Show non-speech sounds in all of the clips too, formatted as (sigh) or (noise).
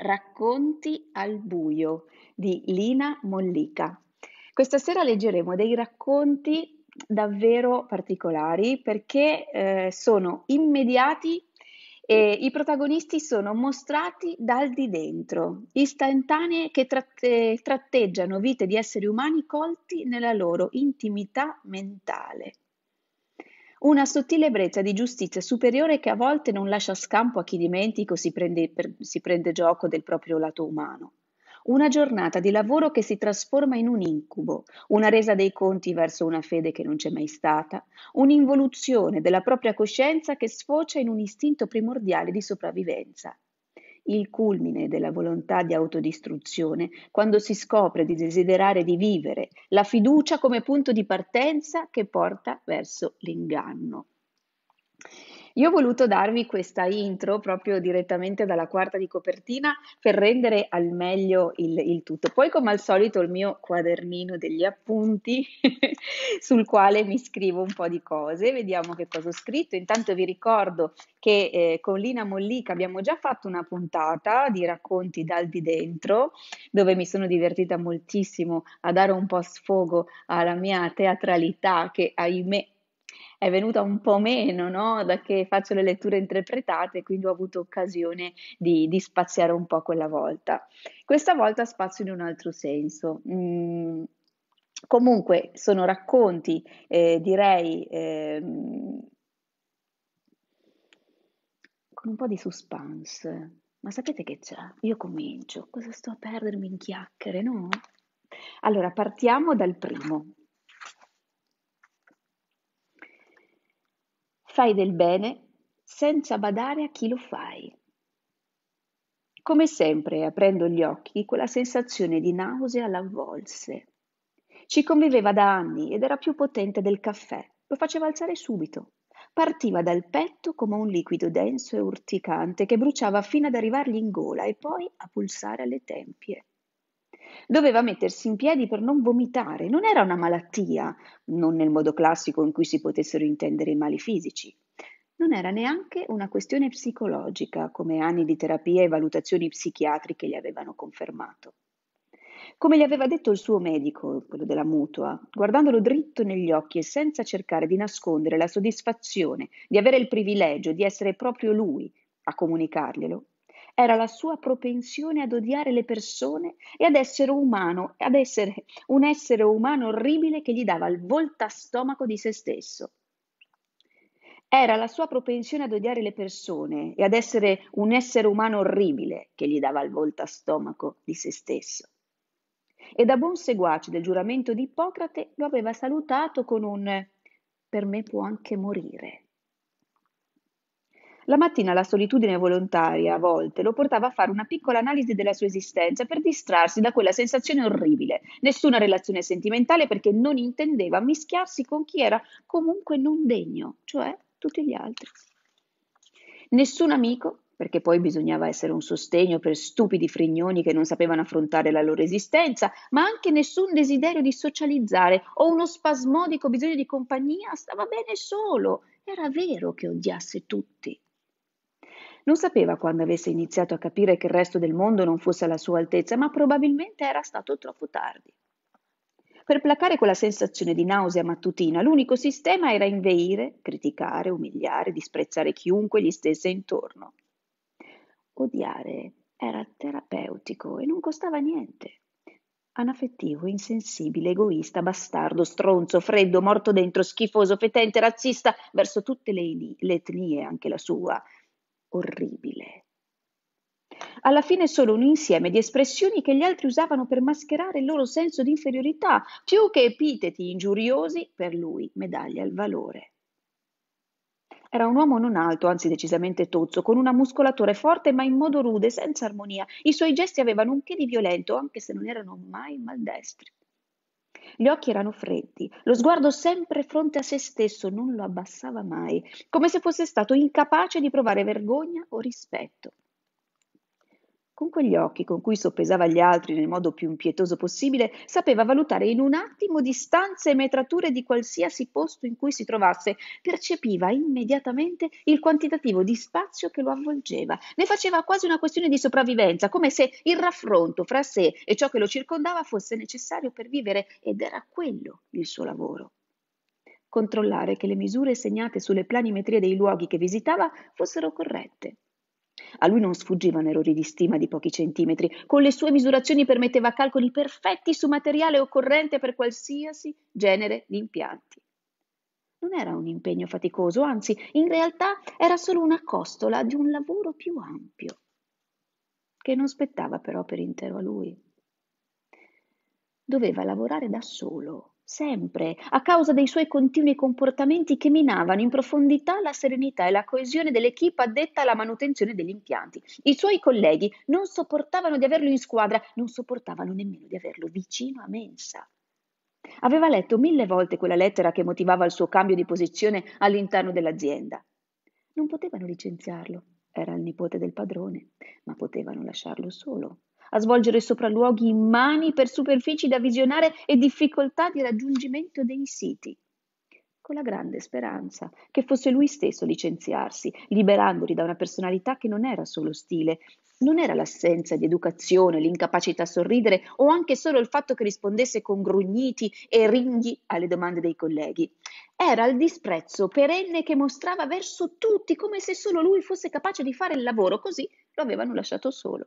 Racconti al buio di Lina Mollica. Questa sera leggeremo dei racconti davvero particolari perché eh, sono immediati e i protagonisti sono mostrati dal di dentro, istantanee che tratte- tratteggiano vite di esseri umani colti nella loro intimità mentale una sottile brezza di giustizia superiore che a volte non lascia scampo a chi dimentico si prende, per, si prende gioco del proprio lato umano. Una giornata di lavoro che si trasforma in un incubo, una resa dei conti verso una fede che non c'è mai stata, un'involuzione della propria coscienza che sfocia in un istinto primordiale di sopravvivenza il culmine della volontà di autodistruzione quando si scopre di desiderare di vivere la fiducia come punto di partenza che porta verso l'inganno. Io ho voluto darvi questa intro proprio direttamente dalla quarta di copertina per rendere al meglio il, il tutto. Poi come al solito il mio quadernino degli appunti (laughs) sul quale mi scrivo un po' di cose, vediamo che cosa ho scritto. Intanto vi ricordo che eh, con Lina Mollica abbiamo già fatto una puntata di racconti dal di dentro dove mi sono divertita moltissimo a dare un po' sfogo alla mia teatralità che ahimè è venuta un po' meno, no? Da che faccio le letture interpretate, quindi ho avuto occasione di, di spaziare un po' quella volta. Questa volta spazio in un altro senso. Mm, comunque sono racconti, eh, direi, eh, con un po' di suspense. Ma sapete che c'è? Io comincio. Cosa sto a perdermi in chiacchiere, no? Allora, partiamo dal primo. Fai del bene senza badare a chi lo fai. Come sempre, aprendo gli occhi, quella sensazione di nausea l'avvolse. Ci conviveva da anni ed era più potente del caffè, lo faceva alzare subito. Partiva dal petto come un liquido denso e urticante che bruciava fino ad arrivargli in gola e poi a pulsare alle tempie. Doveva mettersi in piedi per non vomitare, non era una malattia, non nel modo classico in cui si potessero intendere i mali fisici. Non era neanche una questione psicologica, come anni di terapia e valutazioni psichiatriche gli avevano confermato. Come gli aveva detto il suo medico, quello della mutua, guardandolo dritto negli occhi e senza cercare di nascondere la soddisfazione di avere il privilegio di essere proprio lui a comunicarglielo, era la sua propensione ad odiare le persone e ad essere umano, ad essere un essere umano orribile che gli dava il volta stomaco di se stesso. Era la sua propensione ad odiare le persone e ad essere un essere umano orribile che gli dava il volta stomaco di se stesso. E da buon seguace del giuramento di Ippocrate lo aveva salutato con un per me può anche morire. La mattina la solitudine volontaria, a volte, lo portava a fare una piccola analisi della sua esistenza per distrarsi da quella sensazione orribile. Nessuna relazione sentimentale perché non intendeva mischiarsi con chi era comunque non degno, cioè tutti gli altri. Nessun amico, perché poi bisognava essere un sostegno per stupidi frignoni che non sapevano affrontare la loro esistenza, ma anche nessun desiderio di socializzare o uno spasmodico bisogno di compagnia, stava bene solo. Era vero che odiasse tutti. Non sapeva quando avesse iniziato a capire che il resto del mondo non fosse alla sua altezza, ma probabilmente era stato troppo tardi. Per placare quella sensazione di nausea mattutina, l'unico sistema era inveire, criticare, umiliare, disprezzare chiunque gli stesse intorno. Odiare era terapeutico e non costava niente. Anaffettivo, insensibile, egoista, bastardo, stronzo, freddo, morto dentro, schifoso, fetente, razzista, verso tutte le, le etnie, anche la sua, orribile. Alla fine solo un insieme di espressioni che gli altri usavano per mascherare il loro senso di inferiorità, più che epiteti ingiuriosi, per lui medaglia al valore. Era un uomo non alto, anzi decisamente tozzo, con una muscolatura forte ma in modo rude, senza armonia. I suoi gesti avevano un che di violento, anche se non erano mai maldestri. Gli occhi erano freddi, lo sguardo sempre fronte a se stesso, non lo abbassava mai, come se fosse stato incapace di provare vergogna o rispetto. Con quegli occhi con cui soppesava gli altri nel modo più impietoso possibile, sapeva valutare in un attimo distanze e metrature di qualsiasi posto in cui si trovasse, percepiva immediatamente il quantitativo di spazio che lo avvolgeva, ne faceva quasi una questione di sopravvivenza, come se il raffronto fra sé e ciò che lo circondava fosse necessario per vivere ed era quello il suo lavoro controllare che le misure segnate sulle planimetrie dei luoghi che visitava fossero corrette. A lui non sfuggivano errori di stima di pochi centimetri, con le sue misurazioni permetteva calcoli perfetti su materiale occorrente per qualsiasi genere di impianti. Non era un impegno faticoso, anzi, in realtà era solo una costola di un lavoro più ampio, che non spettava però per intero a lui. Doveva lavorare da solo sempre, a causa dei suoi continui comportamenti che minavano in profondità la serenità e la coesione dell'equipa addetta alla manutenzione degli impianti. I suoi colleghi non sopportavano di averlo in squadra, non sopportavano nemmeno di averlo vicino a mensa. Aveva letto mille volte quella lettera che motivava il suo cambio di posizione all'interno dell'azienda. Non potevano licenziarlo, era il nipote del padrone, ma potevano lasciarlo solo a svolgere sopralluoghi immani per superfici da visionare e difficoltà di raggiungimento dei siti con la grande speranza che fosse lui stesso licenziarsi, liberandoli da una personalità che non era solo stile, non era l'assenza di educazione, l'incapacità a sorridere o anche solo il fatto che rispondesse con grugniti e ringhi alle domande dei colleghi. Era il disprezzo perenne che mostrava verso tutti come se solo lui fosse capace di fare il lavoro, così lo avevano lasciato solo.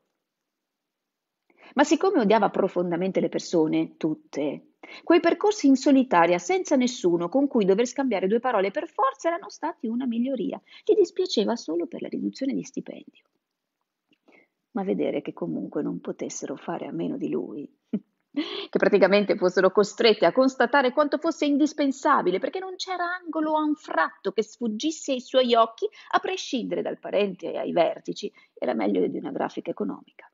Ma siccome odiava profondamente le persone, tutte, quei percorsi in solitaria, senza nessuno, con cui dover scambiare due parole per forza, erano stati una miglioria. Gli dispiaceva solo per la riduzione di stipendio. Ma vedere che comunque non potessero fare a meno di lui, (laughs) che praticamente fossero costrette a constatare quanto fosse indispensabile, perché non c'era angolo o anfratto che sfuggisse ai suoi occhi, a prescindere dal parente e ai vertici, era meglio di una grafica economica.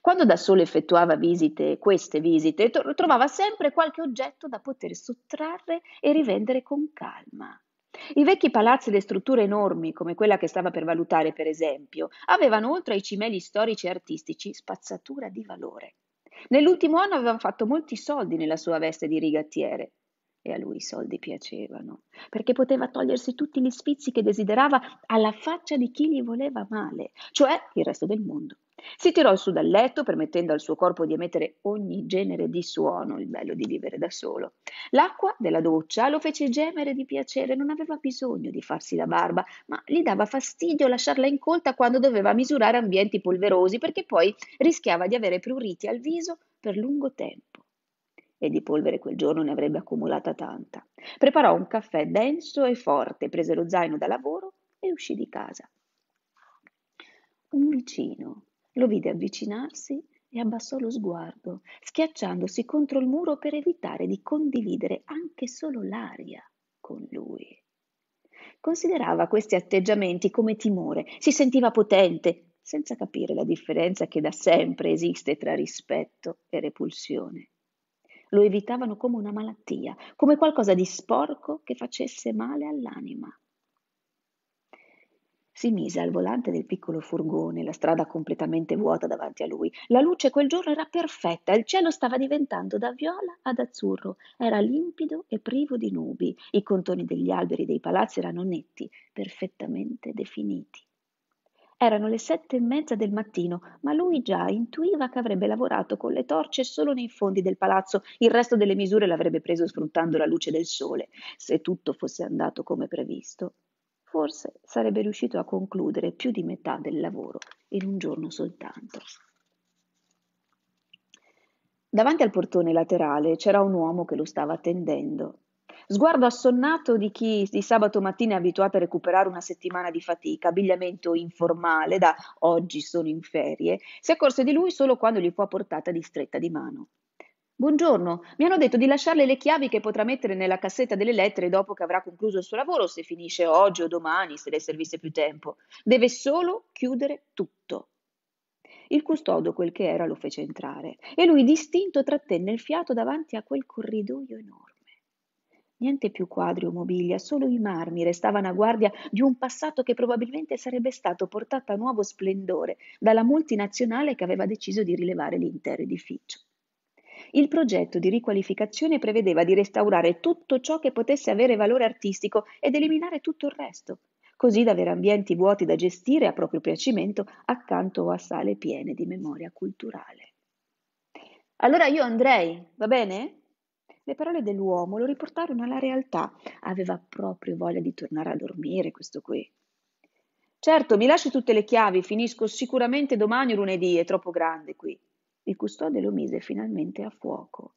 Quando da solo effettuava visite, queste visite, trovava sempre qualche oggetto da poter sottrarre e rivendere con calma. I vecchi palazzi e le strutture enormi, come quella che stava per valutare, per esempio, avevano oltre ai cimeli storici e artistici spazzatura di valore. Nell'ultimo anno aveva fatto molti soldi nella sua veste di rigattiere. E a lui i soldi piacevano, perché poteva togliersi tutti gli sfizi che desiderava alla faccia di chi gli voleva male, cioè il resto del mondo. Si tirò su dal letto, permettendo al suo corpo di emettere ogni genere di suono, il bello di vivere da solo. L'acqua della doccia lo fece gemere di piacere, non aveva bisogno di farsi la barba, ma gli dava fastidio lasciarla incolta quando doveva misurare ambienti polverosi, perché poi rischiava di avere pruriti al viso per lungo tempo. E di polvere quel giorno ne avrebbe accumulata tanta. Preparò un caffè denso e forte, prese lo zaino da lavoro e uscì di casa. Un vicino lo vide avvicinarsi e abbassò lo sguardo, schiacciandosi contro il muro per evitare di condividere anche solo l'aria con lui. Considerava questi atteggiamenti come timore, si sentiva potente, senza capire la differenza che da sempre esiste tra rispetto e repulsione. Lo evitavano come una malattia, come qualcosa di sporco che facesse male all'anima. Si mise al volante del piccolo furgone, la strada completamente vuota davanti a lui. La luce quel giorno era perfetta, il cielo stava diventando da viola ad azzurro, era limpido e privo di nubi, i contorni degli alberi dei palazzi erano netti, perfettamente definiti. Erano le sette e mezza del mattino, ma lui già intuiva che avrebbe lavorato con le torce solo nei fondi del palazzo, il resto delle misure l'avrebbe preso sfruttando la luce del sole, se tutto fosse andato come previsto. Forse sarebbe riuscito a concludere più di metà del lavoro in un giorno soltanto. Davanti al portone laterale c'era un uomo che lo stava attendendo. Sguardo assonnato di chi di sabato mattina è abituato a recuperare una settimana di fatica, abbigliamento informale da oggi sono in ferie, si accorse di lui solo quando gli fu a portata di stretta di mano. Buongiorno, mi hanno detto di lasciarle le chiavi che potrà mettere nella cassetta delle lettere dopo che avrà concluso il suo lavoro, se finisce oggi o domani, se le servisse più tempo. Deve solo chiudere tutto. Il custode, quel che era, lo fece entrare e lui distinto trattenne il fiato davanti a quel corridoio enorme. Niente più quadri o mobilia, solo i marmi restavano a guardia di un passato che probabilmente sarebbe stato portato a nuovo splendore dalla multinazionale che aveva deciso di rilevare l'intero edificio. Il progetto di riqualificazione prevedeva di restaurare tutto ciò che potesse avere valore artistico ed eliminare tutto il resto, così da avere ambienti vuoti da gestire a proprio piacimento accanto a sale piene di memoria culturale. Allora io andrei, va bene? Le parole dell'uomo lo riportarono alla realtà. Aveva proprio voglia di tornare a dormire questo qui. Certo, mi lasci tutte le chiavi, finisco sicuramente domani o lunedì, è troppo grande qui. Il custode lo mise finalmente a fuoco.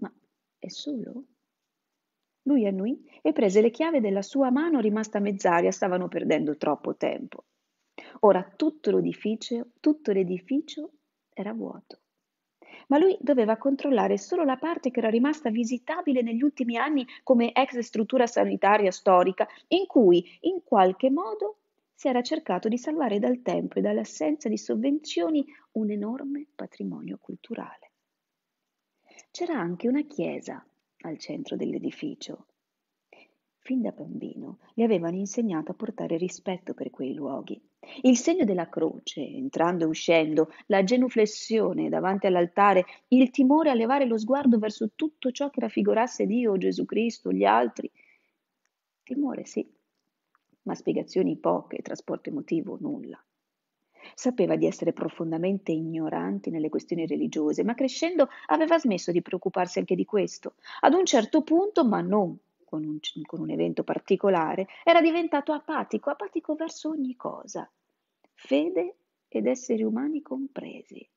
Ma è solo? Lui annui e prese le chiavi della sua mano rimasta mezz'aria, stavano perdendo troppo tempo. Ora tutto l'edificio, tutto l'edificio era vuoto. Ma lui doveva controllare solo la parte che era rimasta visitabile negli ultimi anni come ex struttura sanitaria storica, in cui in qualche modo si era cercato di salvare dal tempo e dall'assenza di sovvenzioni un enorme patrimonio culturale. C'era anche una chiesa al centro dell'edificio. Fin da bambino gli avevano insegnato a portare rispetto per quei luoghi. Il segno della croce, entrando e uscendo, la genuflessione davanti all'altare, il timore a levare lo sguardo verso tutto ciò che raffigurasse Dio, Gesù Cristo, gli altri. Timore, sì, ma spiegazioni poche, trasporto emotivo nulla. Sapeva di essere profondamente ignorante nelle questioni religiose, ma crescendo aveva smesso di preoccuparsi anche di questo. Ad un certo punto, ma non con un, con un evento particolare, era diventato apatico, apatico verso ogni cosa, fede ed esseri umani compresi.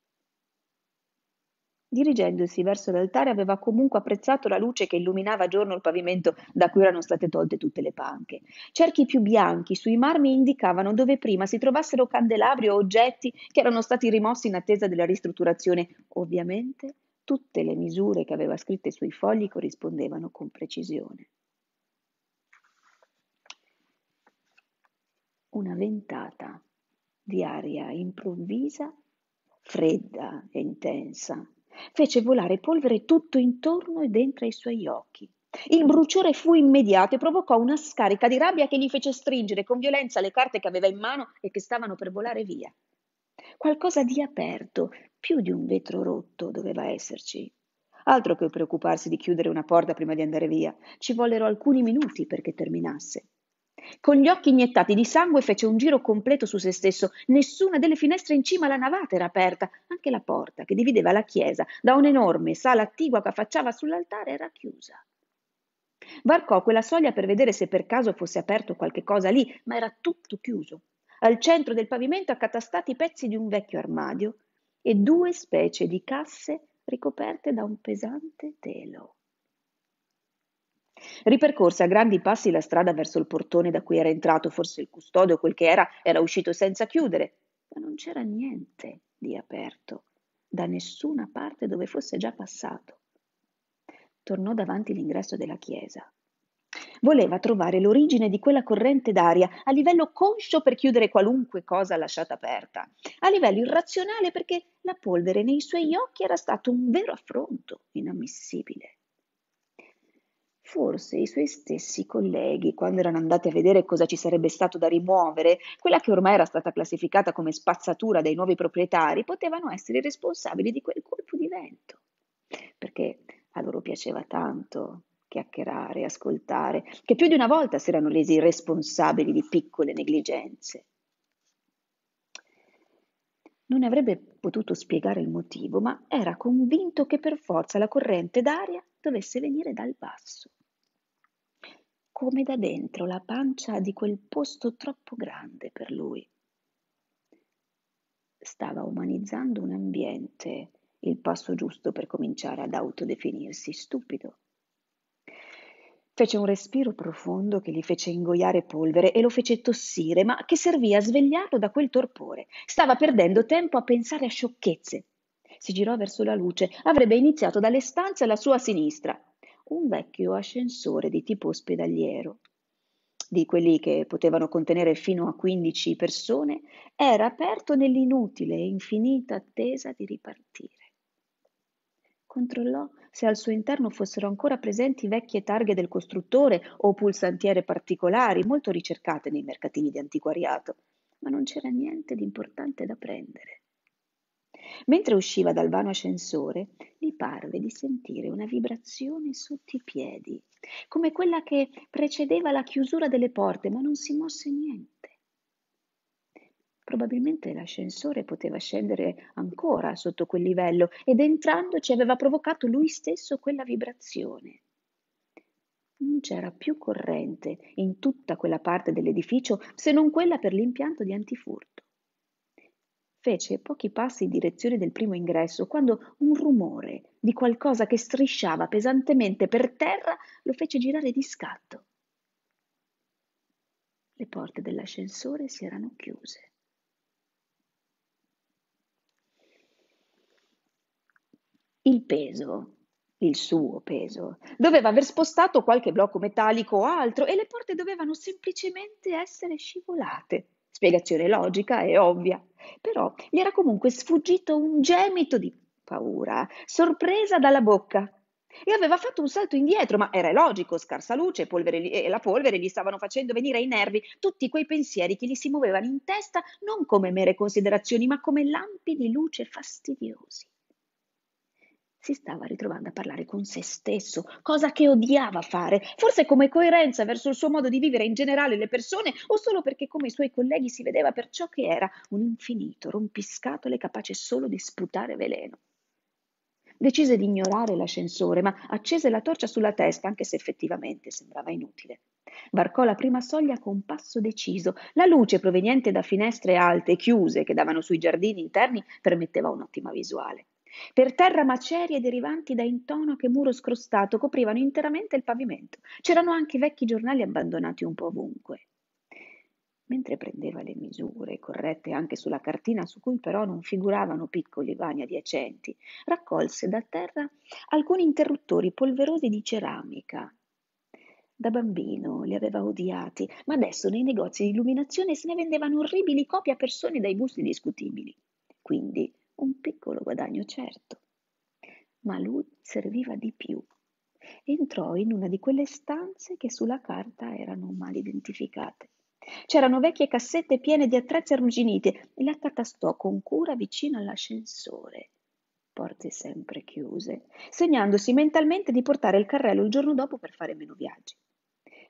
Dirigendosi verso l'altare aveva comunque apprezzato la luce che illuminava a giorno il pavimento da cui erano state tolte tutte le panche. Cerchi più bianchi sui marmi indicavano dove prima si trovassero candelabri o oggetti che erano stati rimossi in attesa della ristrutturazione. Ovviamente tutte le misure che aveva scritte sui fogli corrispondevano con precisione. Una ventata di aria improvvisa, fredda e intensa Fece volare polvere tutto intorno e dentro ai suoi occhi. Il bruciore fu immediato e provocò una scarica di rabbia che gli fece stringere con violenza le carte che aveva in mano e che stavano per volare via. Qualcosa di aperto, più di un vetro rotto, doveva esserci. Altro che preoccuparsi di chiudere una porta prima di andare via. Ci vollero alcuni minuti perché terminasse. Con gli occhi iniettati di sangue fece un giro completo su se stesso. Nessuna delle finestre in cima alla navata era aperta, anche la porta che divideva la chiesa da un'enorme sala attigua che affacciava sull'altare era chiusa. Varcò quella soglia per vedere se per caso fosse aperto qualche cosa lì, ma era tutto chiuso. Al centro del pavimento accatastati i pezzi di un vecchio armadio e due specie di casse ricoperte da un pesante telo. Ripercorse a grandi passi la strada verso il portone da cui era entrato, forse il custode o quel che era, era uscito senza chiudere, ma non c'era niente di aperto, da nessuna parte dove fosse già passato. Tornò davanti l'ingresso della chiesa. Voleva trovare l'origine di quella corrente d'aria a livello conscio per chiudere qualunque cosa lasciata aperta, a livello irrazionale perché la polvere nei suoi occhi era stato un vero affronto inammissibile. Forse i suoi stessi colleghi, quando erano andati a vedere cosa ci sarebbe stato da rimuovere, quella che ormai era stata classificata come spazzatura dai nuovi proprietari, potevano essere responsabili di quel colpo di vento. Perché a loro piaceva tanto chiacchierare, ascoltare, che più di una volta si erano resi responsabili di piccole negligenze. Non ne avrebbe potuto spiegare il motivo, ma era convinto che per forza la corrente d'aria dovesse venire dal basso come da dentro la pancia di quel posto troppo grande per lui. Stava umanizzando un ambiente, il passo giusto per cominciare ad autodefinirsi stupido. Fece un respiro profondo che gli fece ingoiare polvere e lo fece tossire, ma che servì a svegliarlo da quel torpore. Stava perdendo tempo a pensare a sciocchezze. Si girò verso la luce. Avrebbe iniziato dalle stanze alla sua sinistra un vecchio ascensore di tipo ospedaliero. Di quelli che potevano contenere fino a 15 persone, era aperto nell'inutile e infinita attesa di ripartire. Controllò se al suo interno fossero ancora presenti vecchie targhe del costruttore o pulsantiere particolari, molto ricercate nei mercatini di antiquariato, ma non c'era niente di importante da prendere. Mentre usciva dal vano ascensore, gli parve di sentire una vibrazione sotto i piedi, come quella che precedeva la chiusura delle porte, ma non si mosse niente. Probabilmente l'ascensore poteva scendere ancora sotto quel livello ed entrandoci aveva provocato lui stesso quella vibrazione. Non c'era più corrente in tutta quella parte dell'edificio se non quella per l'impianto di antifurto. Fece pochi passi in direzione del primo ingresso quando un rumore di qualcosa che strisciava pesantemente per terra lo fece girare di scatto. Le porte dell'ascensore si erano chiuse. Il peso, il suo peso, doveva aver spostato qualche blocco metallico o altro e le porte dovevano semplicemente essere scivolate. Spiegazione logica e ovvia, però gli era comunque sfuggito un gemito di paura, sorpresa dalla bocca. E aveva fatto un salto indietro, ma era logico, scarsa luce polvere, e la polvere gli stavano facendo venire ai nervi tutti quei pensieri che gli si muovevano in testa non come mere considerazioni, ma come lampi di luce fastidiosi si stava ritrovando a parlare con se stesso, cosa che odiava fare, forse come coerenza verso il suo modo di vivere in generale le persone o solo perché come i suoi colleghi si vedeva per ciò che era, un infinito rompiscatole capace solo di sputare veleno. Decise di ignorare l'ascensore, ma accese la torcia sulla testa, anche se effettivamente sembrava inutile. Varcò la prima soglia con passo deciso. La luce proveniente da finestre alte e chiuse che davano sui giardini interni permetteva un'ottima visuale. Per terra macerie derivanti da intonaco e muro scrostato coprivano interamente il pavimento. C'erano anche vecchi giornali abbandonati un po' ovunque. Mentre prendeva le misure, corrette anche sulla cartina su cui però non figuravano piccoli vani adiacenti, raccolse da terra alcuni interruttori polverosi di ceramica. Da bambino li aveva odiati, ma adesso nei negozi di illuminazione se ne vendevano orribili copie a persone dai gusti discutibili. Quindi un piccolo guadagno certo. Ma lui serviva di più. Entrò in una di quelle stanze che sulla carta erano mal identificate. C'erano vecchie cassette piene di attrezzi arrugginiti e la catastò con cura vicino all'ascensore, porte sempre chiuse, segnandosi mentalmente di portare il carrello il giorno dopo per fare meno viaggi.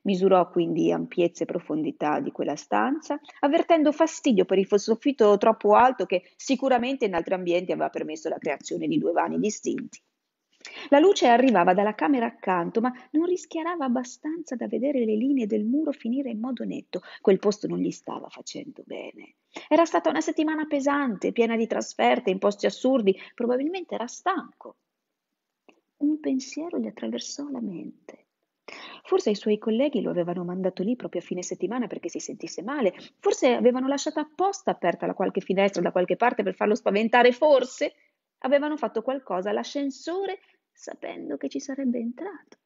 Misurò quindi ampiezza e profondità di quella stanza, avvertendo fastidio per il soffitto troppo alto che sicuramente in altri ambienti aveva permesso la creazione di due vani distinti. La luce arrivava dalla camera accanto, ma non rischiarava abbastanza da vedere le linee del muro finire in modo netto. Quel posto non gli stava facendo bene. Era stata una settimana pesante, piena di trasferte, imposti assurdi. Probabilmente era stanco. Un pensiero gli attraversò la mente. Forse i suoi colleghi lo avevano mandato lì proprio a fine settimana perché si sentisse male, forse avevano lasciato apposta aperta la qualche finestra da qualche parte per farlo spaventare, forse avevano fatto qualcosa all'ascensore sapendo che ci sarebbe entrato.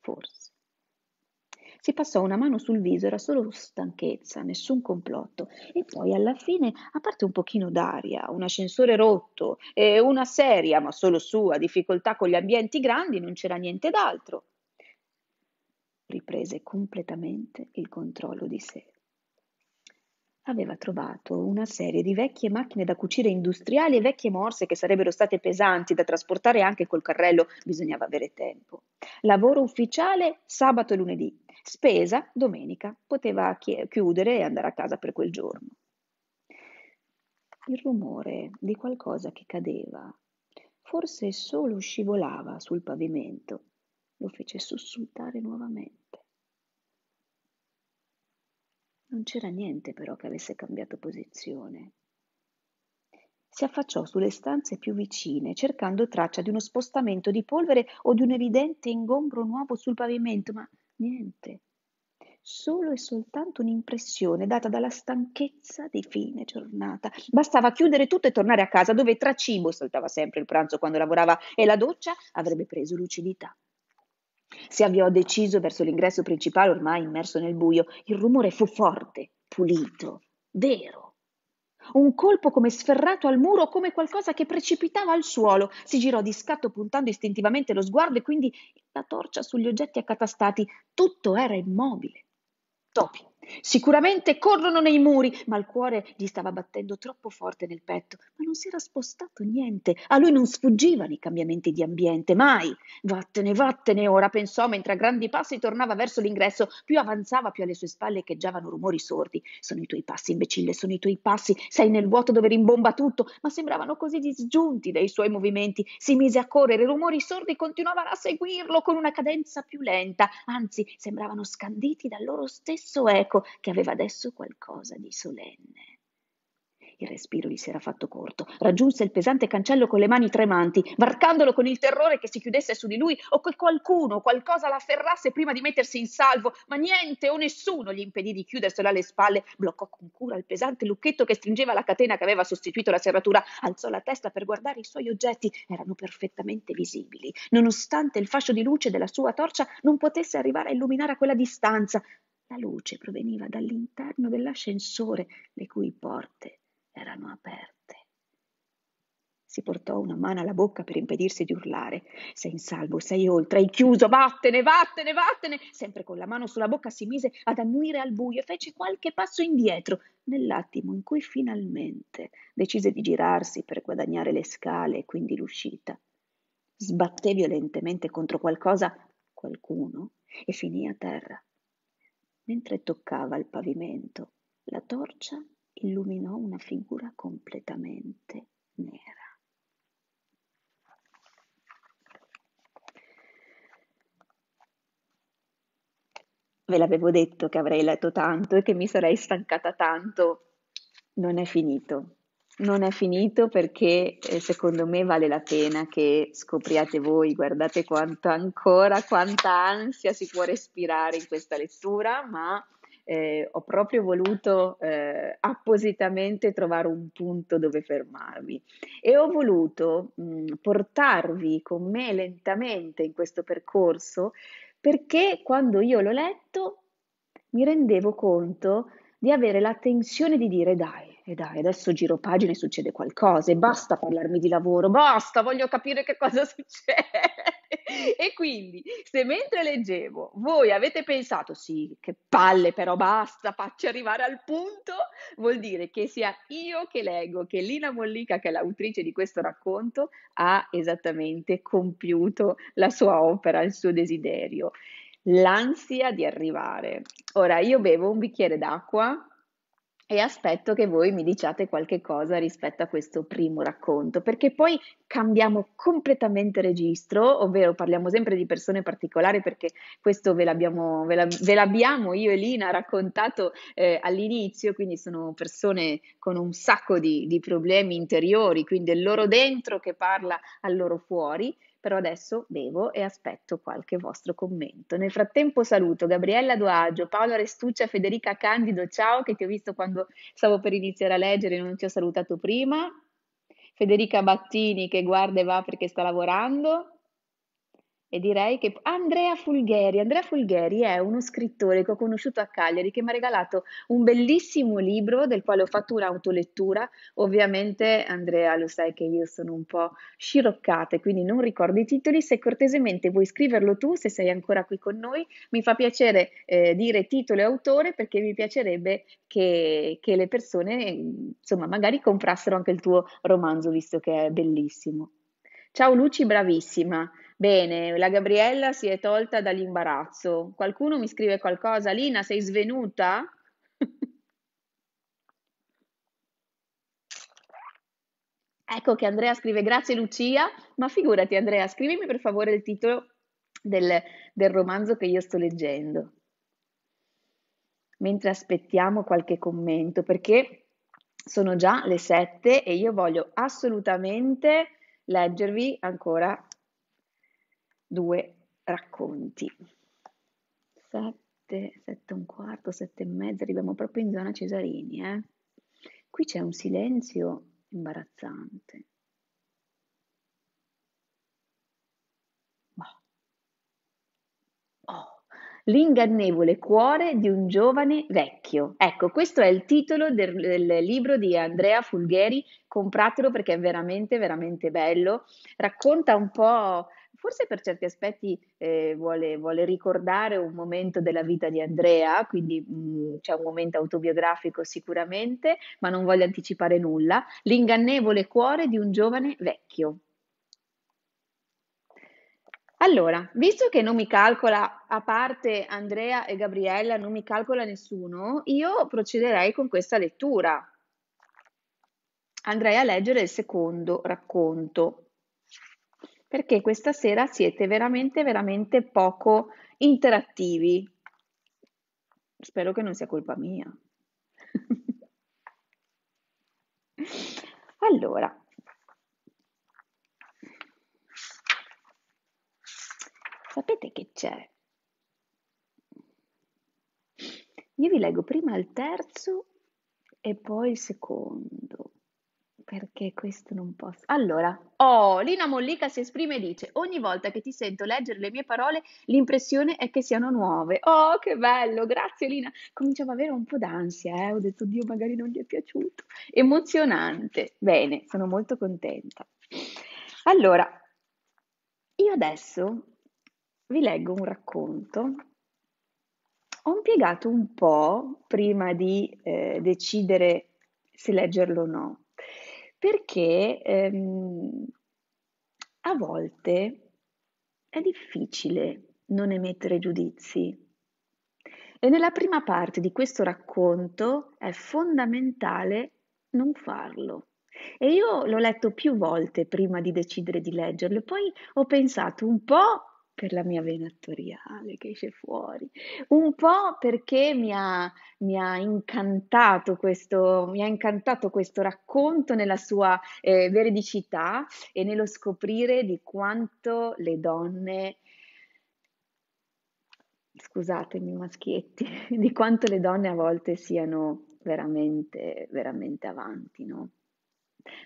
Forse. Si passò una mano sul viso, era solo stanchezza, nessun complotto. E poi alla fine, a parte un pochino d'aria, un ascensore rotto e una seria, ma solo sua, difficoltà con gli ambienti grandi, non c'era niente d'altro. Riprese completamente il controllo di sé aveva trovato una serie di vecchie macchine da cucire industriali e vecchie morse che sarebbero state pesanti da trasportare anche col carrello, bisognava avere tempo. Lavoro ufficiale sabato e lunedì, spesa domenica, poteva chi- chiudere e andare a casa per quel giorno. Il rumore di qualcosa che cadeva, forse solo scivolava sul pavimento, lo fece sussultare nuovamente. Non c'era niente però che avesse cambiato posizione. Si affacciò sulle stanze più vicine, cercando traccia di uno spostamento di polvere o di un evidente ingombro nuovo sul pavimento, ma niente. Solo e soltanto un'impressione data dalla stanchezza di fine giornata. Bastava chiudere tutto e tornare a casa, dove tra cibo saltava sempre il pranzo quando lavorava e la doccia avrebbe preso lucidità. Si avviò deciso verso l'ingresso principale, ormai immerso nel buio. Il rumore fu forte, pulito, vero. Un colpo come sferrato al muro, come qualcosa che precipitava al suolo. Si girò di scatto puntando istintivamente lo sguardo e quindi la torcia sugli oggetti accatastati. Tutto era immobile. Topi, Sicuramente corrono nei muri, ma il cuore gli stava battendo troppo forte nel petto, ma non si era spostato niente. A lui non sfuggivano i cambiamenti di ambiente, mai. Vattene, vattene ora, pensò mentre a grandi passi tornava verso l'ingresso. Più avanzava, più alle sue spalle echeggiavano rumori sordi. Sono i tuoi passi, imbecille, sono i tuoi passi. Sei nel vuoto dove rimbomba tutto, ma sembravano così disgiunti dai suoi movimenti. Si mise a correre, rumori sordi continuavano a seguirlo con una cadenza più lenta, anzi, sembravano scanditi dal loro stesso eco cieco che aveva adesso qualcosa di solenne. Il respiro gli si era fatto corto. Raggiunse il pesante cancello con le mani tremanti, varcandolo con il terrore che si chiudesse su di lui o che qualcuno, qualcosa l'afferrasse prima di mettersi in salvo, ma niente o nessuno gli impedì di chiuderselo alle spalle. Bloccò con cura il pesante lucchetto che stringeva la catena che aveva sostituito la serratura, alzò la testa per guardare i suoi oggetti. Erano perfettamente visibili, nonostante il fascio di luce della sua torcia non potesse arrivare a illuminare a quella distanza. La luce proveniva dall'interno dell'ascensore, le cui porte erano aperte. Si portò una mano alla bocca per impedirsi di urlare. Sei in salvo, sei oltre, hai chiuso, vattene, vattene, vattene! Sempre con la mano sulla bocca si mise ad annuire al buio e fece qualche passo indietro, nell'attimo in cui finalmente decise di girarsi per guadagnare le scale e quindi l'uscita. Sbatté violentemente contro qualcosa, qualcuno, e finì a terra. Mentre toccava il pavimento, la torcia illuminò una figura completamente nera. Ve l'avevo detto che avrei letto tanto e che mi sarei stancata tanto. Non è finito non è finito perché eh, secondo me vale la pena che scopriate voi, guardate quanto ancora, quanta ansia si può respirare in questa lettura, ma eh, ho proprio voluto eh, appositamente trovare un punto dove fermarvi e ho voluto mh, mm, portarvi con me lentamente in questo percorso perché quando io l'ho letto mi rendevo conto di avere la tensione di dire dai e dai, adesso giro pagina e succede qualcosa, e basta parlarmi di lavoro, basta, voglio capire che cosa (laughs) succede. e quindi, se mentre leggevo voi avete pensato, sì, che palle, però basta, faccio arrivare al punto, vuol dire che sia io che leggo, che Lina Mollica, che è l'autrice di questo racconto, ha esattamente compiuto la sua opera, il suo desiderio l'ansia di arrivare. Ora io bevo un bicchiere d'acqua e aspetto che voi mi diciate qualche cosa rispetto a questo primo racconto, perché poi cambiamo completamente registro, ovvero parliamo sempre di persone particolari perché questo ve l'abbiamo, ve la, ve l'abbiamo io e Lina raccontato eh, all'inizio, quindi sono persone con un sacco di, di problemi interiori, quindi è il loro dentro che parla al loro fuori però adesso bevo e aspetto qualche vostro commento. Nel frattempo saluto Gabriella Doagio, Paola Restuccia, Federica Candido, ciao che ti ho visto quando stavo per iniziare a leggere e non ti ho salutato prima. Federica Battini che guarda e va perché sta lavorando, e direi che Andrea Fulgheri, Andrea Fulgheri è uno scrittore che ho conosciuto a Cagliari che mi ha regalato un bellissimo libro del quale ho fatto un'autolettura. Ovviamente Andrea lo sai che io sono un po' sciroccata e quindi non ricordo i titoli. Se cortesemente vuoi scriverlo tu, se sei ancora qui con noi, mi fa piacere eh, dire titolo e autore perché mi piacerebbe che, che le persone, insomma, magari comprassero anche il tuo romanzo visto che è bellissimo. Ciao Luci, bravissima. Bene, la Gabriella si è tolta dall'imbarazzo. Qualcuno mi scrive qualcosa? Lina, sei svenuta? (laughs) ecco che Andrea scrive grazie Lucia, ma figurati Andrea, scrivimi per favore il titolo del, del romanzo che io sto leggendo. Mentre aspettiamo qualche commento, perché sono già le sette e io voglio assolutamente leggervi ancora due racconti. sette 7 un quarto, sette e mezza, arriviamo proprio in zona Cesarini. Eh? Qui c'è un silenzio imbarazzante. Oh, l'ingannevole cuore di un giovane vecchio. Ecco, questo è il titolo del, del libro di Andrea Fulgheri, compratelo perché è veramente, veramente bello. Racconta un po' forse per certi aspetti eh, vuole, vuole, ricordare un momento della vita di Andrea, quindi mh, mm, c'è un momento autobiografico sicuramente, ma non voglio anticipare nulla, l'ingannevole cuore di un giovane vecchio. Allora, visto che non mi calcola, a parte Andrea e Gabriella, non mi calcola nessuno, io procederei con questa lettura. Andrei a leggere il secondo racconto perché questa sera siete veramente, veramente poco interattivi. Spero che non sia colpa mia. (laughs) allora, sapete che c'è? Io vi leggo prima il terzo e poi il secondo. Perché questo non posso. Allora, oh, Lina Mollica si esprime e dice: Ogni volta che ti sento leggere le mie parole, l'impressione è che siano nuove. Oh, che bello, grazie Lina. Cominciamo ad avere un po' d'ansia, eh? ho detto: Dio, magari non gli è piaciuto. Emozionante. Bene, sono molto contenta. Allora, io adesso vi leggo un racconto. Ho impiegato un po' prima di eh, decidere se leggerlo o no perché ehm, a volte è difficile non emettere giudizi. E nella prima parte di questo racconto è fondamentale non farlo. E io l'ho letto più volte prima di decidere di leggerlo e poi ho pensato un po' per la mia vena attoriale che esce fuori, un po' perché mi ha, mi ha, incantato, questo, mi ha incantato, questo, racconto nella sua eh, veridicità e nello scoprire di quanto le donne, scusatemi maschietti, (laughs) di quanto le donne a volte siano veramente, veramente avanti, no?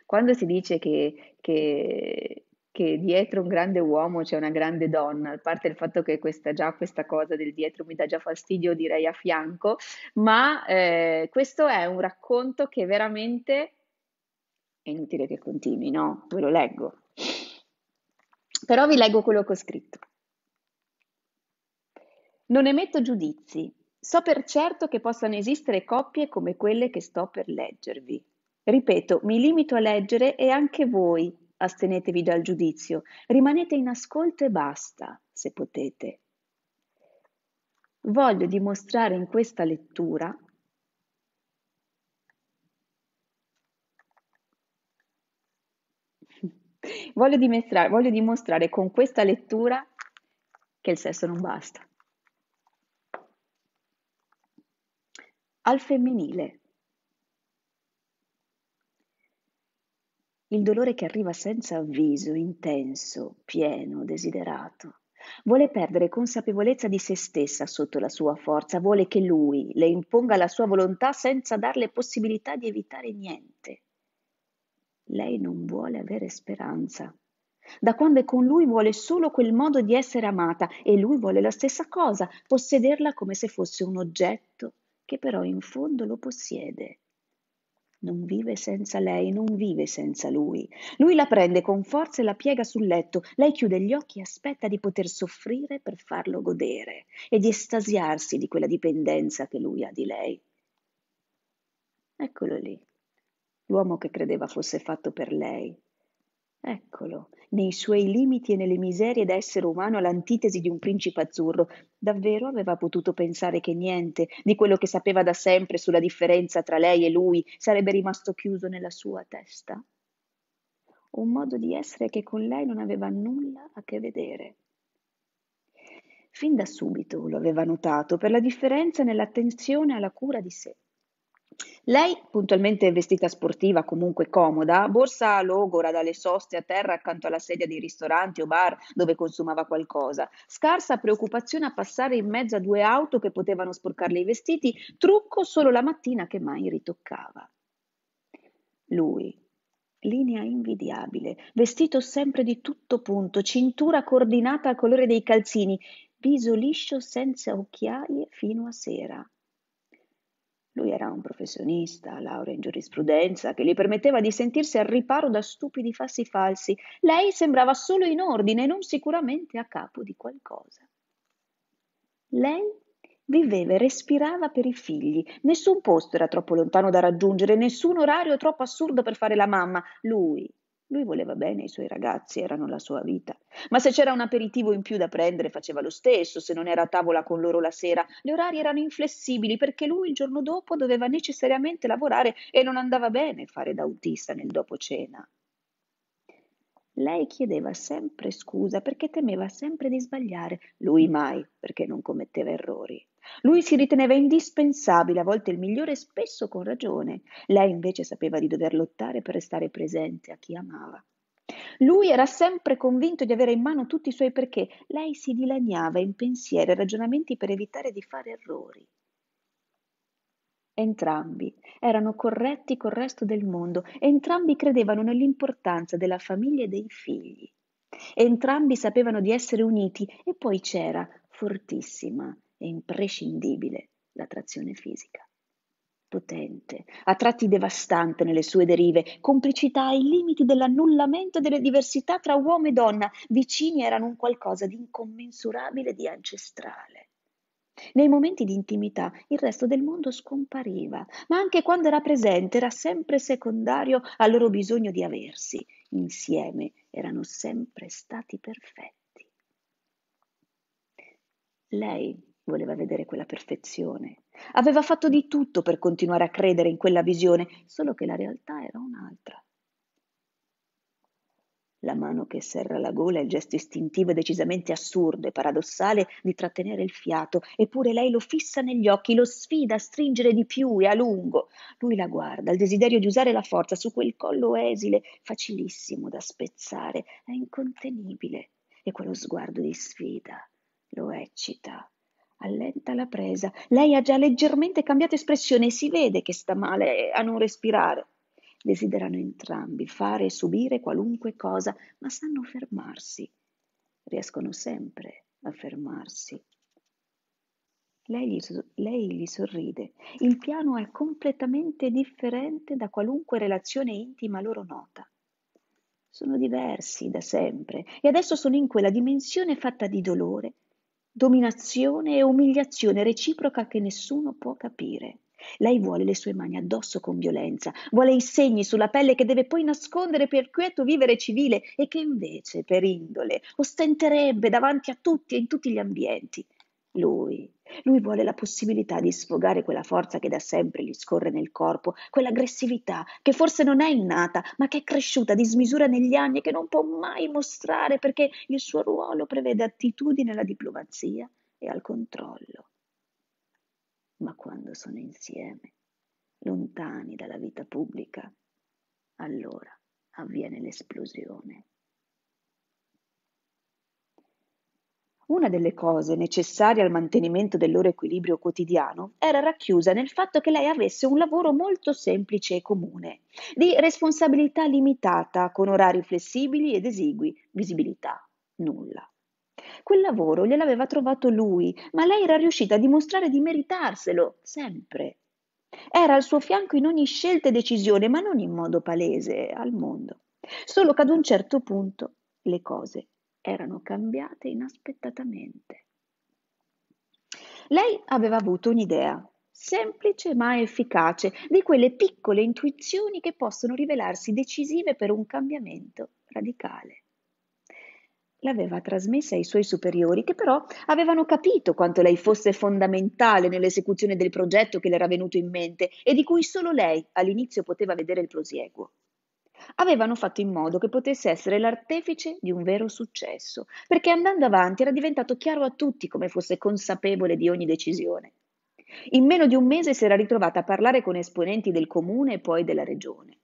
Quando si dice che, che che dietro un grande uomo c'è una grande donna, a parte il fatto che questa, già questa cosa del dietro mi dà già fastidio, direi a fianco, ma eh, questo è un racconto che veramente è inutile che continui, no? Ve lo leggo. Però vi leggo quello che ho scritto. Non emetto giudizi, so per certo che possano esistere coppie come quelle che sto per leggervi. Ripeto, mi limito a leggere e anche voi, astenetevi dal giudizio, rimanete in ascolto e basta, se potete. Voglio dimostrare in questa lettura (laughs) Voglio dimostrare, voglio dimostrare, con questa lettura che il sesso non basta. Al femminile. il dolore che arriva senza avviso, intenso, pieno, desiderato. Vuole perdere consapevolezza di se stessa sotto la sua forza, vuole che lui le imponga la sua volontà senza darle possibilità di evitare niente. Lei non vuole avere speranza. Da quando è con lui vuole solo quel modo di essere amata e lui vuole la stessa cosa, possederla come se fosse un oggetto che però in fondo lo possiede. Non vive senza lei, non vive senza lui. Lui la prende con forza e la piega sul letto. Lei chiude gli occhi e aspetta di poter soffrire per farlo godere e di estasiarsi di quella dipendenza che lui ha di lei. Eccolo lì, l'uomo che credeva fosse fatto per lei, Eccolo, nei suoi limiti e nelle miserie da essere umano l'antitesi di un principe azzurro, davvero aveva potuto pensare che niente di quello che sapeva da sempre sulla differenza tra lei e lui sarebbe rimasto chiuso nella sua testa? Un modo di essere che con lei non aveva nulla a che vedere. Fin da subito lo aveva notato per la differenza nell'attenzione alla cura di sé. Lei, puntualmente vestita sportiva, comunque comoda, borsa logora dalle soste a terra accanto alla sedia di ristoranti o bar dove consumava qualcosa, scarsa preoccupazione a passare in mezzo a due auto che potevano sporcarle i vestiti, trucco solo la mattina che mai ritoccava. Lui, linea invidiabile, vestito sempre di tutto punto, cintura coordinata al colore dei calzini, viso liscio senza occhiaie fino a sera lui era un professionista, laurea in giurisprudenza, che gli permetteva di sentirsi al riparo da stupidi fassi falsi. Lei sembrava solo in ordine e non sicuramente a capo di qualcosa. Lei viveva e respirava per i figli. Nessun posto era troppo lontano da raggiungere, nessun orario troppo assurdo per fare la mamma. Lui, lui voleva bene i suoi ragazzi, erano la sua vita. Ma se c'era un aperitivo in più da prendere, faceva lo stesso, se non era a tavola con loro la sera. Gli orari erano inflessibili perché lui il giorno dopo doveva necessariamente lavorare e non andava bene fare da autista nel dopo cena. Lei chiedeva sempre scusa perché temeva sempre di sbagliare, lui mai perché non commetteva errori. Lui si riteneva indispensabile, a volte il migliore, spesso con ragione. Lei invece sapeva di dover lottare per restare presente a chi amava. Lui era sempre convinto di avere in mano tutti i suoi perché, lei si dilaniava in pensieri e ragionamenti per evitare di fare errori. Entrambi erano corretti col resto del mondo, entrambi credevano nell'importanza della famiglia e dei figli, entrambi sapevano di essere uniti e poi c'era, fortissima, è imprescindibile l'attrazione fisica. Potente, a tratti devastante nelle sue derive, complicità ai limiti dell'annullamento delle diversità tra uomo e donna, vicini erano un qualcosa di incommensurabile, di ancestrale. Nei momenti di intimità il resto del mondo scompariva, ma anche quando era presente era sempre secondario al loro bisogno di aversi. Insieme erano sempre stati perfetti. Lei voleva vedere quella perfezione. Aveva fatto di tutto per continuare a credere in quella visione, solo che la realtà era un'altra. La mano che serra la gola è il gesto istintivo e decisamente assurdo e paradossale di trattenere il fiato, eppure lei lo fissa negli occhi, lo sfida a stringere di più e a lungo. Lui la guarda, il desiderio di usare la forza su quel collo esile, facilissimo da spezzare, è incontenibile. E quello sguardo di sfida lo eccita, Allenta la presa. Lei ha già leggermente cambiato espressione e si vede che sta male a non respirare. Desiderano entrambi fare e subire qualunque cosa, ma sanno fermarsi. Riescono sempre a fermarsi. Lei gli, lei gli, sorride. Il piano è completamente differente da qualunque relazione intima loro nota. Sono diversi da sempre e adesso sono in quella dimensione fatta di dolore dominazione e umiliazione reciproca che nessuno può capire. Lei vuole le sue mani addosso con violenza, vuole i segni sulla pelle che deve poi nascondere per quieto vivere civile e che invece, per indole, ostenterebbe davanti a tutti e in tutti gli ambienti. Lui. Lui vuole la possibilità di sfogare quella forza che da sempre gli scorre nel corpo, quell'aggressività che forse non è innata, ma che è cresciuta di smisura negli anni e che non può mai mostrare perché il suo ruolo prevede attitudine alla diplomazia e al controllo. Ma quando sono insieme, lontani dalla vita pubblica, allora avviene l'esplosione. Una delle cose necessarie al mantenimento del loro equilibrio quotidiano era racchiusa nel fatto che lei avesse un lavoro molto semplice e comune, di responsabilità limitata, con orari flessibili ed esigui, visibilità nulla. Quel lavoro gliel'aveva trovato lui, ma lei era riuscita a dimostrare di meritarselo, sempre. Era al suo fianco in ogni scelta e decisione, ma non in modo palese al mondo. Solo che ad un certo punto le cose erano cambiate inaspettatamente. Lei aveva avuto un'idea, semplice ma efficace, di quelle piccole intuizioni che possono rivelarsi decisive per un cambiamento radicale. L'aveva trasmessa ai suoi superiori, che però avevano capito quanto lei fosse fondamentale nell'esecuzione del progetto che le era venuto in mente e di cui solo lei all'inizio poteva vedere il prosieguo avevano fatto in modo che potesse essere l'artefice di un vero successo, perché andando avanti era diventato chiaro a tutti come fosse consapevole di ogni decisione. In meno di un mese si era ritrovata a parlare con esponenti del comune e poi della regione.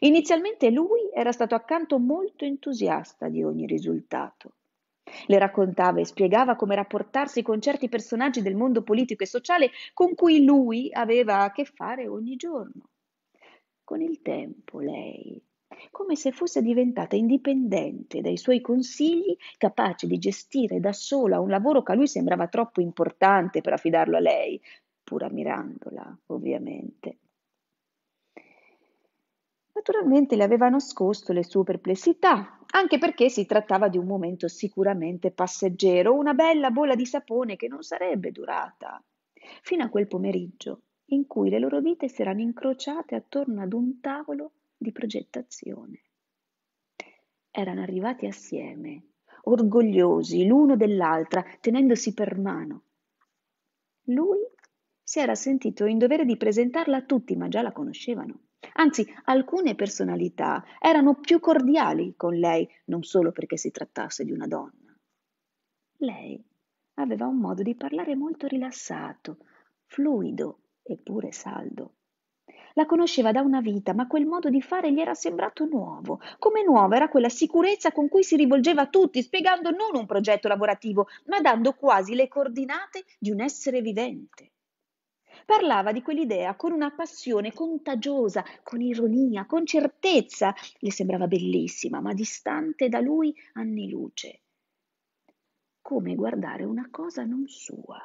Inizialmente lui era stato accanto molto entusiasta di ogni risultato. Le raccontava e spiegava come rapportarsi con certi personaggi del mondo politico e sociale con cui lui aveva a che fare ogni giorno. Con il tempo lei come se fosse diventata indipendente dai suoi consigli, capace di gestire da sola un lavoro che a lui sembrava troppo importante per affidarlo a lei, pur ammirandola, ovviamente. Naturalmente le aveva nascosto le sue perplessità, anche perché si trattava di un momento sicuramente passeggero, una bella bolla di sapone che non sarebbe durata, fino a quel pomeriggio in cui le loro vite si erano incrociate attorno ad un tavolo di progettazione. Erano arrivati assieme, orgogliosi l'uno dell'altra, tenendosi per mano. Lui si era sentito in dovere di presentarla a tutti, ma già la conoscevano. Anzi, alcune personalità erano più cordiali con lei, non solo perché si trattasse di una donna. Lei aveva un modo di parlare molto rilassato, fluido eppure saldo. La conosceva da una vita, ma quel modo di fare gli era sembrato nuovo. Come nuova era quella sicurezza con cui si rivolgeva a tutti, spiegando non un progetto lavorativo, ma dando quasi le coordinate di un essere vivente. Parlava di quell'idea con una passione contagiosa, con ironia, con certezza. Le sembrava bellissima, ma distante da lui anni luce. Come guardare una cosa non sua.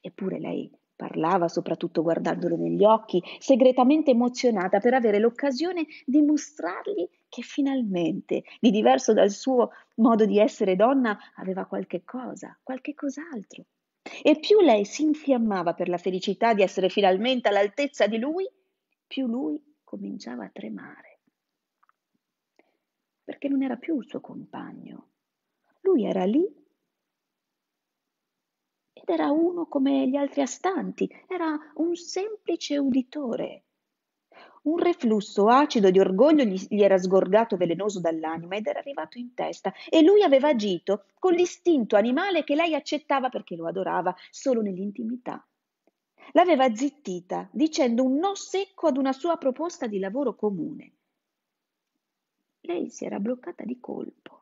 Eppure lei Parlava soprattutto guardandolo negli occhi, segretamente emozionata per avere l'occasione di mostrargli che finalmente, di diverso dal suo modo di essere donna, aveva qualche cosa, qualche cos'altro. E più lei si infiammava per la felicità di essere finalmente all'altezza di lui, più lui cominciava a tremare. Perché non era più il suo compagno. Lui era lì ed era uno come gli altri astanti, era un semplice uditore. Un reflusso acido di orgoglio gli, era sgorgato velenoso dall'anima ed era arrivato in testa e lui aveva agito con l'istinto animale che lei accettava perché lo adorava solo nell'intimità. L'aveva zittita dicendo un no secco ad una sua proposta di lavoro comune. Lei si era bloccata di colpo.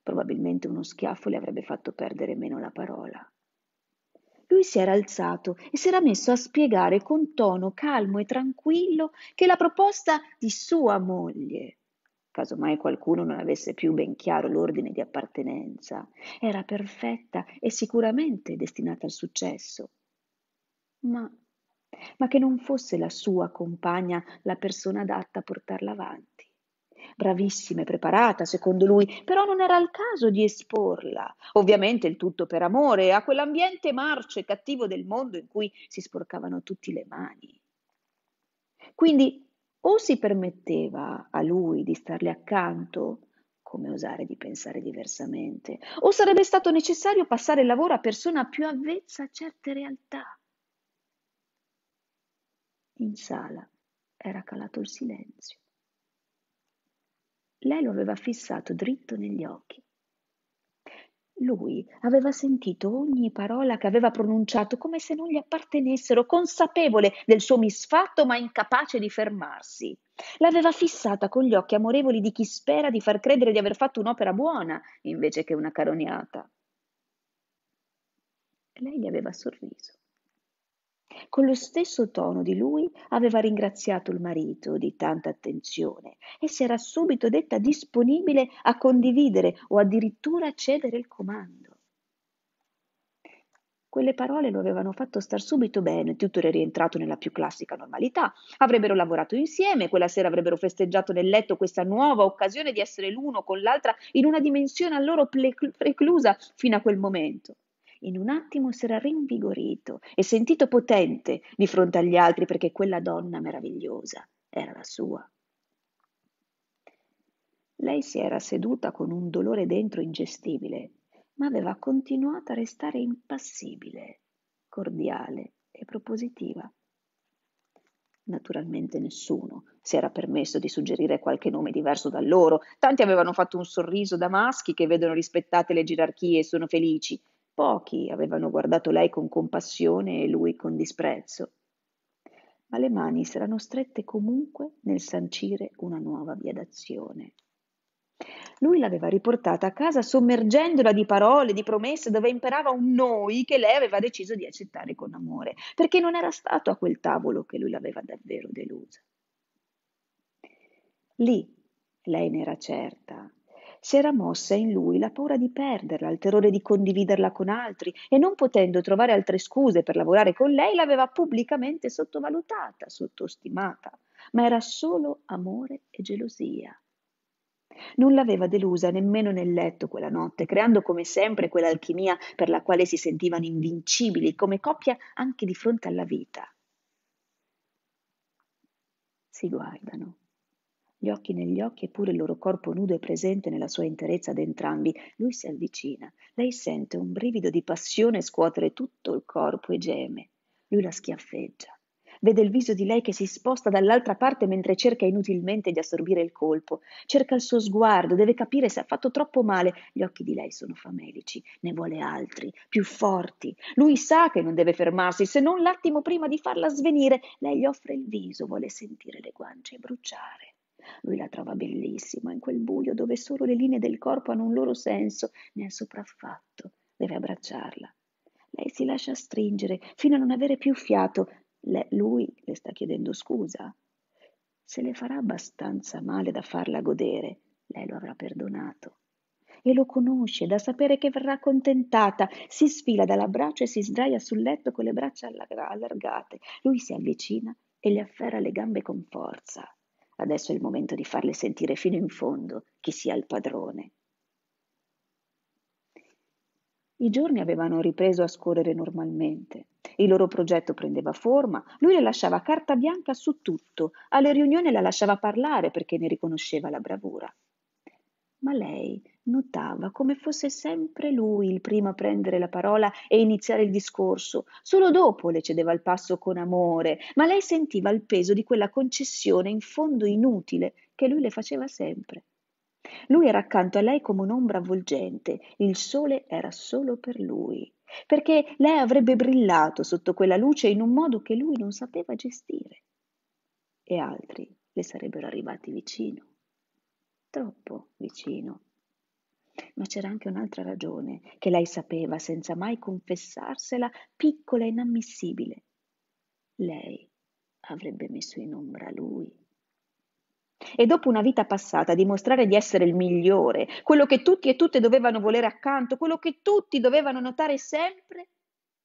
Probabilmente uno schiaffo le avrebbe fatto perdere meno la parola lui si era alzato e s'era messo a spiegare con tono calmo e tranquillo che la proposta di sua moglie caso mai qualcuno non avesse più ben chiaro l'ordine di appartenenza, era perfetta e sicuramente destinata al successo. Ma, ma che non fosse la sua compagna la persona adatta a portarla avanti bravissima e preparata, secondo lui, però non era il caso di esporla. Ovviamente il tutto per amore, a quell'ambiente marcio e cattivo del mondo in cui si sporcavano tutti le mani. Quindi o si permetteva a lui di starle accanto, come osare di pensare diversamente, o sarebbe stato necessario passare il lavoro a persona più avvezza a certe realtà. In sala era calato il silenzio. Lei lo aveva fissato dritto negli occhi. Lui aveva sentito ogni parola che aveva pronunciato come se non gli appartenessero, consapevole del suo misfatto ma incapace di fermarsi. L'aveva fissata con gli occhi amorevoli di chi spera di far credere di aver fatto un'opera buona invece che una caroniata. Lei gli aveva sorriso. Con lo stesso tono di lui aveva ringraziato il marito di tanta attenzione e si era subito detta disponibile a condividere o addirittura cedere il comando. Quelle parole lo avevano fatto star subito bene, tutto era rientrato nella più classica normalità. Avrebbero lavorato insieme, quella sera avrebbero festeggiato nel letto questa nuova occasione di essere l'uno con l'altra in una dimensione a loro preclusa fino a quel momento. In un attimo si era rinvigorito e sentito potente di fronte agli altri perché quella donna meravigliosa era la sua. Lei si era seduta con un dolore dentro ingestibile, ma aveva continuato a restare impassibile, cordiale e propositiva. Naturalmente nessuno si era permesso di suggerire qualche nome diverso da loro, tanti avevano fatto un sorriso da maschi che vedono rispettate le gerarchie e sono felici, Pochi avevano guardato lei con compassione e lui con disprezzo, ma le mani s'erano strette comunque nel sancire una nuova via d'azione. Lui l'aveva riportata a casa sommergendola di parole, di promesse, dove imperava un noi che lei aveva deciso di accettare con amore, perché non era stato a quel tavolo che lui l'aveva davvero delusa. Lì, lei ne era certa, si era mossa in lui la paura di perderla, il terrore di condividerla con altri e non potendo trovare altre scuse per lavorare con lei, l'aveva pubblicamente sottovalutata, sottostimata, ma era solo amore e gelosia. Non l'aveva delusa nemmeno nel letto quella notte, creando come sempre quell'alchimia per la quale si sentivano invincibili, come coppia anche di fronte alla vita. Si guardano gli occhi negli occhi, eppure il loro corpo nudo è presente nella sua interezza ad entrambi. Lui si avvicina, lei sente un brivido di passione scuotere tutto il corpo e geme. Lui la schiaffeggia. Vede il viso di lei che si sposta dall'altra parte mentre cerca inutilmente di assorbire il colpo. Cerca il suo sguardo, deve capire se ha fatto troppo male. Gli occhi di lei sono famelici, ne vuole altri, più forti. Lui sa che non deve fermarsi, se non l'attimo prima di farla svenire. Lei gli offre il viso, vuole sentire le guance bruciare. Lui la trova bellissima in quel buio dove solo le linee del corpo hanno un loro senso, ne è sopraffatto, deve abbracciarla. Lei si lascia stringere fino a non avere più fiato. Le, lui le sta chiedendo scusa. Se le farà abbastanza male da farla godere, lei lo avrà perdonato. E lo conosce, da sapere che verrà contentata. Si sfila dall'abbraccio e si sdraia sul letto con le braccia allargate. Lui si avvicina e le afferra le gambe con forza. Adesso è il momento di farle sentire fino in fondo chi sia il padrone. I giorni avevano ripreso a scorrere normalmente. Il loro progetto prendeva forma, lui le lasciava carta bianca su tutto, alle riunioni la lasciava parlare perché ne riconosceva la bravura. Ma lei Notava come fosse sempre lui il primo a prendere la parola e iniziare il discorso. Solo dopo le cedeva il passo con amore, ma lei sentiva il peso di quella concessione in fondo inutile che lui le faceva sempre. Lui era accanto a lei come un'ombra avvolgente, il sole era solo per lui, perché lei avrebbe brillato sotto quella luce in un modo che lui non sapeva gestire. E altri le sarebbero arrivati vicino, troppo vicino ma c'era anche un'altra ragione che lei sapeva senza mai confessarsela, piccola e inammissibile. Lei avrebbe messo in ombra lui. E dopo una vita passata a dimostrare di essere il migliore, quello che tutti e tutte dovevano volere accanto, quello che tutti dovevano notare sempre,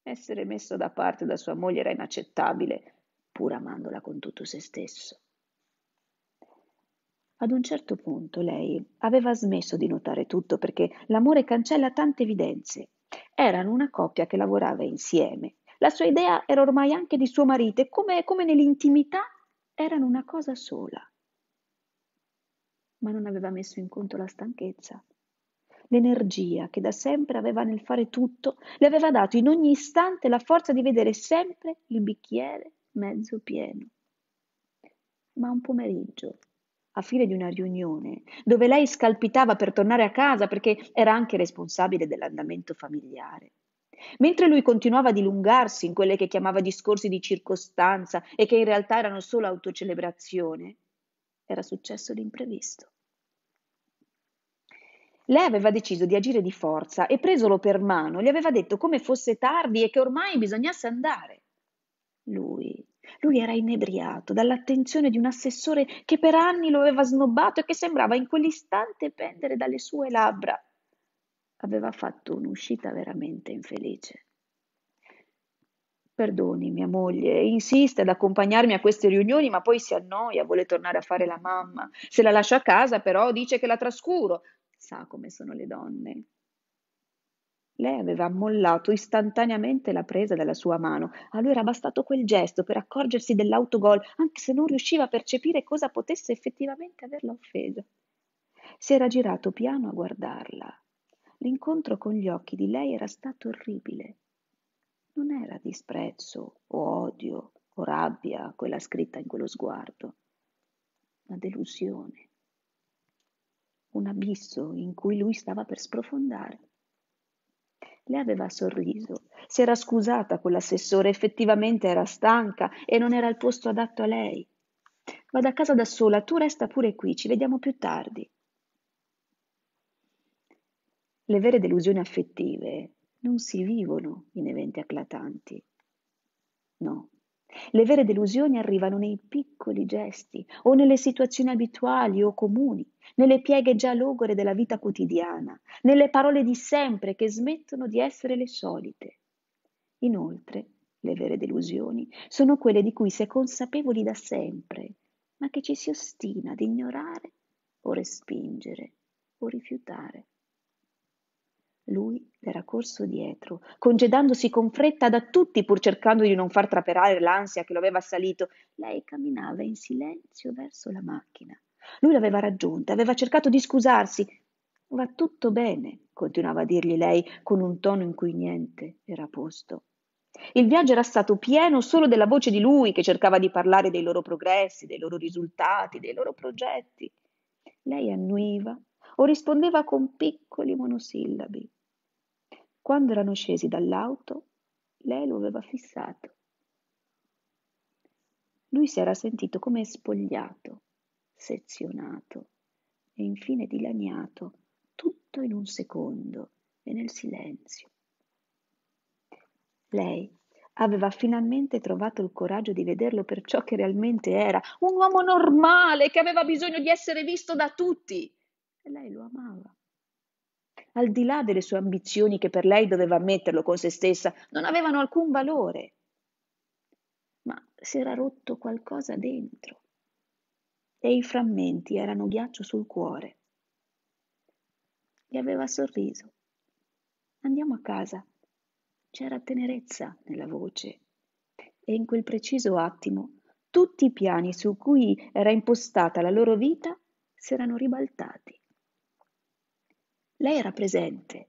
essere messo da parte da sua moglie era inaccettabile, pur amandola con tutto se stesso. Ad un certo punto lei aveva smesso di notare tutto perché l'amore cancella tante evidenze. Erano una coppia che lavorava insieme. La sua idea era ormai anche di suo marito e come, come nell'intimità erano una cosa sola. Ma non aveva messo in conto la stanchezza, l'energia che da sempre aveva nel fare tutto, le aveva dato in ogni istante la forza di vedere sempre il bicchiere mezzo pieno. Ma un pomeriggio a fine di una riunione dove lei scalpitava per tornare a casa perché era anche responsabile dell'andamento familiare. Mentre lui continuava a dilungarsi in quelle che chiamava discorsi di circostanza e che in realtà erano solo autocelebrazione, era successo l'imprevisto. Lei aveva deciso di agire di forza e presolo per mano gli aveva detto come fosse tardi e che ormai bisognasse andare. Lui lui era inebriato dall'attenzione di un assessore che per anni lo aveva snobbato e che sembrava in quell'istante pendere dalle sue labbra. Aveva fatto un'uscita veramente infelice. Perdoni mia moglie, insiste ad accompagnarmi a queste riunioni, ma poi si annoia, vuole tornare a fare la mamma. Se la lascio a casa, però, dice che la trascuro. Sa come sono le donne. Lei aveva mollato istantaneamente la presa dalla sua mano. A lui era bastato quel gesto per accorgersi dell'autogol, anche se non riusciva a percepire cosa potesse effettivamente averla offesa. Si era girato piano a guardarla. L'incontro con gli occhi di lei era stato orribile. Non era disprezzo o odio o rabbia quella scritta in quello sguardo, ma delusione. Un abisso in cui lui stava per sprofondare. Le aveva sorriso. Si era scusata con l'assessore, effettivamente era stanca e non era il posto adatto a lei. Vado a casa da sola, tu resta pure qui, ci vediamo più tardi. Le vere delusioni affettive non si vivono in eventi eclatanti. No, le vere delusioni arrivano nei piccoli gesti o nelle situazioni abituali o comuni, nelle pieghe già logore della vita quotidiana, nelle parole di sempre che smettono di essere le solite. Inoltre, le vere delusioni sono quelle di cui si è consapevoli da sempre, ma che ci si ostina ad ignorare o respingere o rifiutare. Lui era corso dietro, congedandosi con fretta da tutti pur cercando di non far traperare l'ansia che lo aveva assalito. Lei camminava in silenzio verso la macchina. Lui l'aveva raggiunta, aveva cercato di scusarsi. Va tutto bene, continuava a dirgli lei con un tono in cui niente era posto. Il viaggio era stato pieno solo della voce di lui che cercava di parlare dei loro progressi, dei loro risultati, dei loro progetti. Lei annuiva o rispondeva con piccoli monosillabi. Quando erano scesi dall'auto, lei lo aveva fissato. Lui si era sentito come spogliato, sezionato e infine dilaniato, tutto in un secondo e nel silenzio. Lei aveva finalmente trovato il coraggio di vederlo per ciò che realmente era, un uomo normale che aveva bisogno di essere visto da tutti. E lei lo amava al di là delle sue ambizioni che per lei doveva ammetterlo con se stessa, non avevano alcun valore. Ma si era rotto qualcosa dentro e i frammenti erano ghiaccio sul cuore. Gli aveva sorriso. Andiamo a casa. C'era tenerezza nella voce e in quel preciso attimo tutti i piani su cui era impostata la loro vita si erano ribaltati. Lei era presente.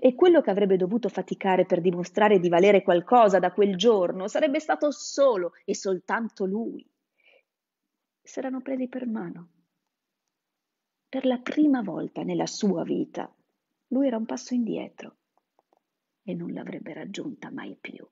E quello che avrebbe dovuto faticare per dimostrare di valere qualcosa da quel giorno sarebbe stato solo e soltanto lui. S'erano presi per mano. Per la prima volta nella sua vita, lui era un passo indietro e non l'avrebbe raggiunta mai più.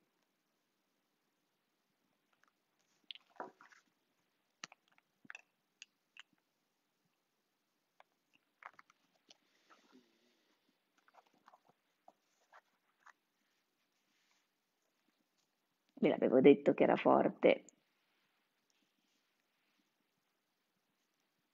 ve l'avevo detto che era forte